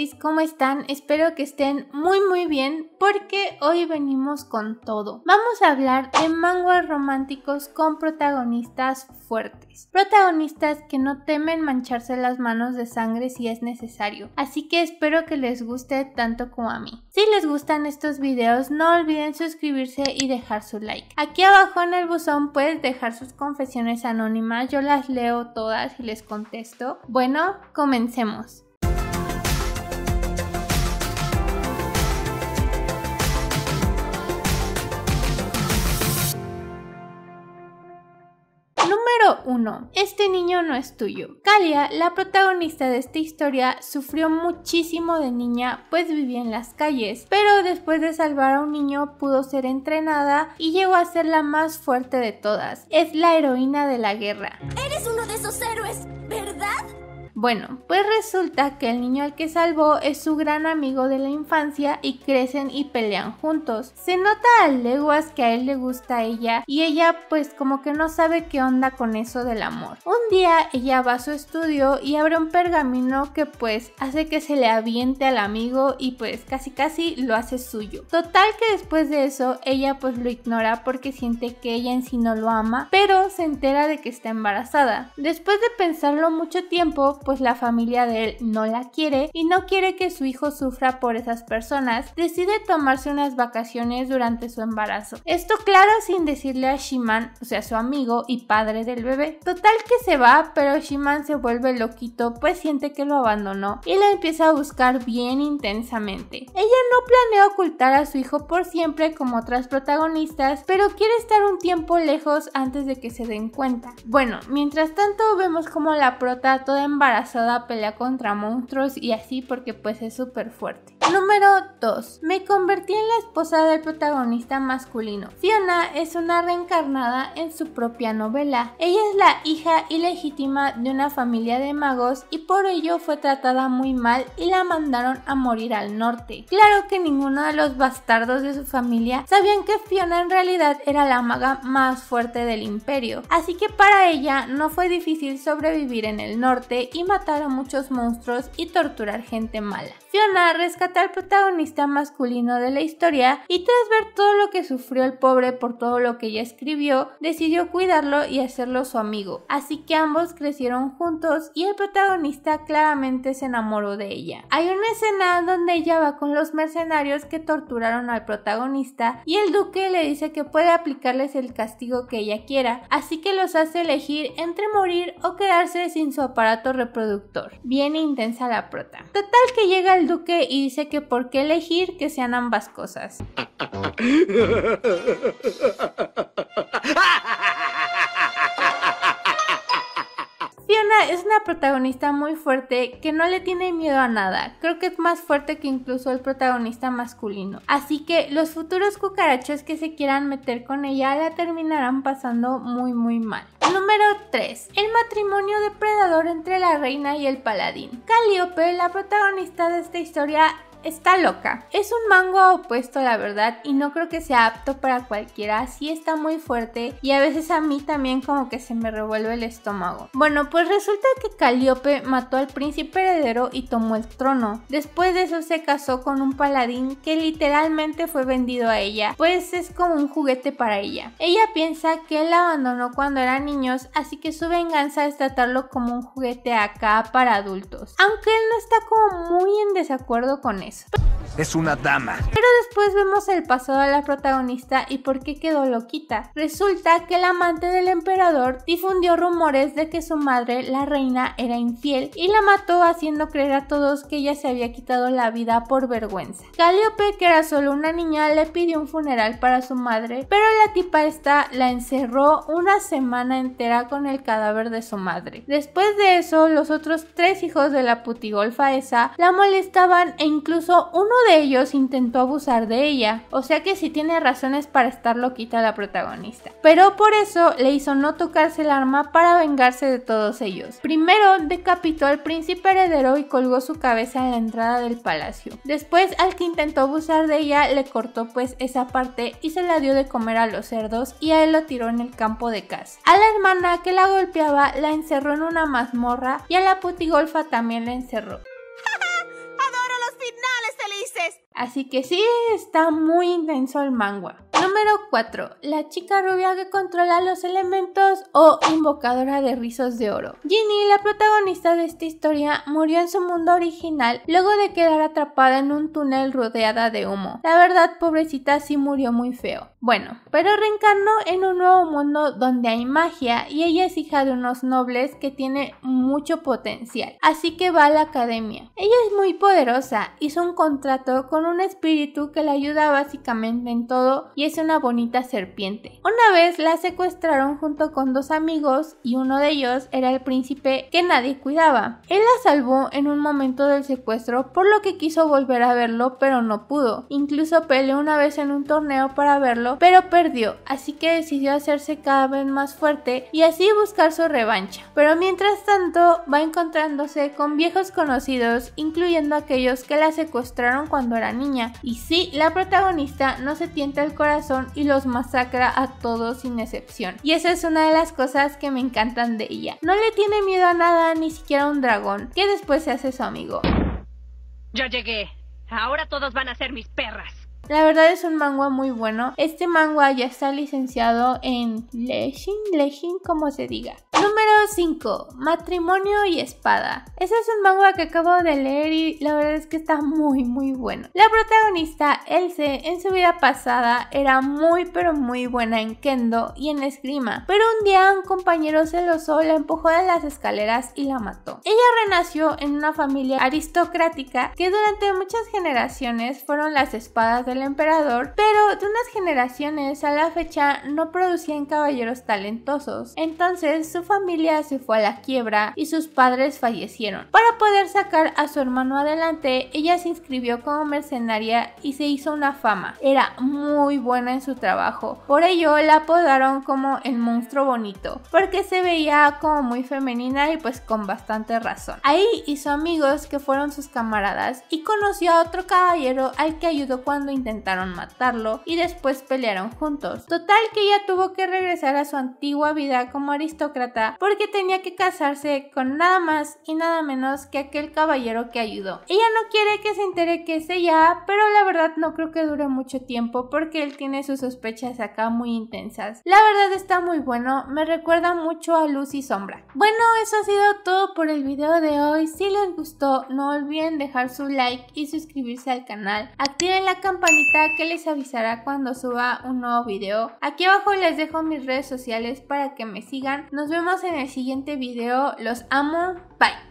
es, ¿cómo están? Espero que estén muy muy bien porque hoy venimos con todo. Vamos a hablar de manguas románticos con protagonistas fuertes. Protagonistas que no temen mancharse las manos de sangre si es necesario. Así que espero que les guste tanto como a mí. Si les gustan estos videos no olviden suscribirse y dejar su like. Aquí abajo en el buzón puedes dejar sus confesiones anónimas. Yo las leo todas y les contesto. Bueno, comencemos. 1. Este niño no es tuyo. Kalia, la protagonista de esta historia, sufrió muchísimo de niña pues vivía en las calles, pero después de salvar a un niño pudo ser entrenada y llegó a ser la más fuerte de todas. Es la heroína de la guerra. Eres uno de esos héroes, bueno, pues resulta que el niño al que salvó es su gran amigo de la infancia y crecen y pelean juntos. Se nota a leguas que a él le gusta a ella y ella pues como que no sabe qué onda con eso del amor. Un día ella va a su estudio y abre un pergamino que pues hace que se le aviente al amigo y pues casi casi lo hace suyo. Total que después de eso ella pues lo ignora porque siente que ella en sí no lo ama, pero se entera de que está embarazada. Después de pensarlo mucho tiempo pues la familia de él no la quiere y no quiere que su hijo sufra por esas personas, decide tomarse unas vacaciones durante su embarazo. Esto claro sin decirle a Shiman, o sea, su amigo y padre del bebé. Total que se va, pero Shiman se vuelve loquito, pues siente que lo abandonó y la empieza a buscar bien intensamente. Ella no planea ocultar a su hijo por siempre como otras protagonistas, pero quiere estar un tiempo lejos antes de que se den cuenta. Bueno, mientras tanto vemos como la prota toda embarazada embarazada pelea contra monstruos y así porque pues es súper fuerte. Número 2. Me convertí en la esposa del protagonista masculino. Fiona es una reencarnada en su propia novela. Ella es la hija ilegítima de una familia de magos y por ello fue tratada muy mal y la mandaron a morir al norte. Claro que ninguno de los bastardos de su familia sabían que Fiona en realidad era la maga más fuerte del imperio, así que para ella no fue difícil sobrevivir en el norte y matar a muchos monstruos y torturar gente mala. Fiona rescató al protagonista masculino de la historia y tras ver todo lo que sufrió el pobre por todo lo que ella escribió, decidió cuidarlo y hacerlo su amigo. Así que ambos crecieron juntos y el protagonista claramente se enamoró de ella. Hay una escena donde ella va con los mercenarios que torturaron al protagonista y el duque le dice que puede aplicarles el castigo que ella quiera, así que los hace elegir entre morir o quedarse sin su aparato reproductor. Bien intensa la prota. Total que llega el duque y dice que por qué elegir que sean ambas cosas. Fiona es una protagonista muy fuerte que no le tiene miedo a nada. Creo que es más fuerte que incluso el protagonista masculino. Así que los futuros cucarachos que se quieran meter con ella la terminarán pasando muy muy mal. Número 3. El matrimonio depredador entre la reina y el paladín. Calliope, la protagonista de esta historia, está loca. Es un mango opuesto, la verdad, y no creo que sea apto para cualquiera. Sí está muy fuerte y a veces a mí también como que se me revuelve el estómago. Bueno, pues resulta que Calliope mató al príncipe heredero y tomó el trono. Después de eso se casó con un paladín que literalmente fue vendido a ella, pues es como un juguete para ella. Ella piensa que él la abandonó cuando eran niños, así que su venganza es tratarlo como un juguete acá para adultos. Aunque él no está como muy en desacuerdo con eso. But. es una dama. Pero después vemos el pasado de la protagonista y por qué quedó loquita. Resulta que el amante del emperador difundió rumores de que su madre, la reina, era infiel y la mató haciendo creer a todos que ella se había quitado la vida por vergüenza. Calliope, que era solo una niña, le pidió un funeral para su madre, pero la tipa esta la encerró una semana entera con el cadáver de su madre. Después de eso, los otros tres hijos de la putigolfa esa la molestaban e incluso uno de ellos intentó abusar de ella, o sea que sí tiene razones para estar loquita la protagonista. Pero por eso le hizo no tocarse el arma para vengarse de todos ellos. Primero decapitó al príncipe heredero y colgó su cabeza en la entrada del palacio. Después al que intentó abusar de ella le cortó pues esa parte y se la dio de comer a los cerdos y a él lo tiró en el campo de caza. A la hermana que la golpeaba la encerró en una mazmorra y a la putigolfa también la encerró. Así que sí, está muy intenso el manga. Número 4. La chica rubia que controla los elementos o invocadora de rizos de oro. Ginny, la protagonista de esta historia, murió en su mundo original luego de quedar atrapada en un túnel rodeada de humo. La verdad, pobrecita sí murió muy feo. Bueno, pero reencarnó en un nuevo mundo donde hay magia y ella es hija de unos nobles que tiene mucho potencial, así que va a la academia. Ella es muy poderosa, hizo un contrato con un espíritu que la ayuda básicamente en todo y es un una bonita serpiente. Una vez la secuestraron junto con dos amigos y uno de ellos era el príncipe que nadie cuidaba. Él la salvó en un momento del secuestro por lo que quiso volver a verlo pero no pudo. Incluso peleó una vez en un torneo para verlo pero perdió, así que decidió hacerse cada vez más fuerte y así buscar su revancha. Pero mientras tanto va encontrándose con viejos conocidos incluyendo aquellos que la secuestraron cuando era niña. Y sí, la protagonista no se tienta el corazón y los masacra a todos sin excepción. Y esa es una de las cosas que me encantan de ella. No le tiene miedo a nada, ni siquiera a un dragón, que después se hace su amigo. Ya llegué. Ahora todos van a ser mis perras. La verdad es un manga muy bueno. Este manga ya está licenciado en Lexin, Lexin como se diga. Número 5. Matrimonio y espada. Ese es un manga que acabo de leer y la verdad es que está muy muy bueno. La protagonista Else en su vida pasada era muy pero muy buena en kendo y en esgrima, pero un día un compañero celoso la empujó de las escaleras y la mató. Ella renació en una familia aristocrática que durante muchas generaciones fueron las espadas del emperador, pero de unas generaciones a la fecha no producían caballeros talentosos. Entonces su familia familia se fue a la quiebra y sus padres fallecieron. Para poder sacar a su hermano adelante, ella se inscribió como mercenaria y se hizo una fama. Era muy buena en su trabajo, por ello la apodaron como el monstruo bonito, porque se veía como muy femenina y pues con bastante razón. Ahí hizo amigos que fueron sus camaradas y conoció a otro caballero al que ayudó cuando intentaron matarlo y después pelearon juntos. Total que ella tuvo que regresar a su antigua vida como aristócrata porque tenía que casarse con nada más y nada menos que aquel caballero que ayudó. Ella no quiere que se entere que es ella, pero la verdad no creo que dure mucho tiempo porque él tiene sus sospechas acá muy intensas. La verdad está muy bueno, me recuerda mucho a Luz y Sombra. Bueno, eso ha sido todo por el video de hoy. Si les gustó, no olviden dejar su like y suscribirse al canal. Activen la campanita que les avisará cuando suba un nuevo video. Aquí abajo les dejo mis redes sociales para que me sigan. Nos vemos en el siguiente video. Los amo. Bye.